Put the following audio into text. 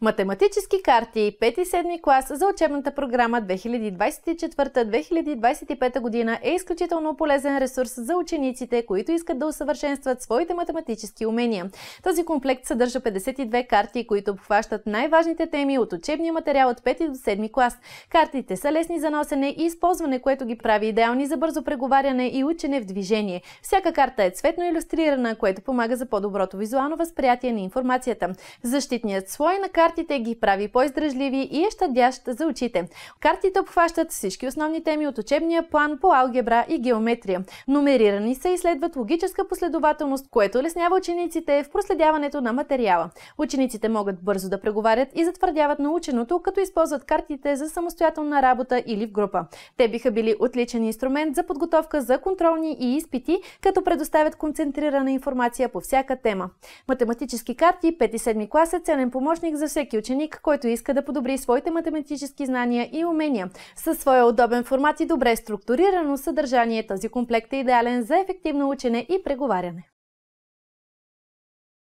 Математически карти 5 и 7 клас за учебната програма 2024-2025 година е изключително полезен ресурс за учениците, които искат да усъвършенстват своите математически умения. Този комплект съдържа 52 карти, които обхващат най-важните теми от учебния материал от 5 до 7 клас. Картите са лесни за носене и използване, което ги прави идеални за бързо преговаряне и учене в движение. Всяка карта е цветно иллюстрирана, което помага за по-доброто визуално възприятие на информацията. Защитният слой на карта картите ги прави по-издръжливи и е щадящ за очите. Картите обхващат всички основни теми от учебния план по алгебра и геометрия. Нумерирани са и следват логическа последователност, което леснява учениците в проследяването на материала. Учениците могат бързо да преговарят и затвърдяват наученото, като използват картите за самостоятелна работа или в група. Те биха били отличен инструмент за подготовка за контролни и изпити, като предоставят концентрирана информация по всяка тема. Математически карти, 5 и 7 класа, е ценен помощник за всеки ученик, който иска да подобри своите математически знания и умения. Със своя удобен формат и добре структурирано съдържание, този комплект е идеален за ефективно учене и преговаряне.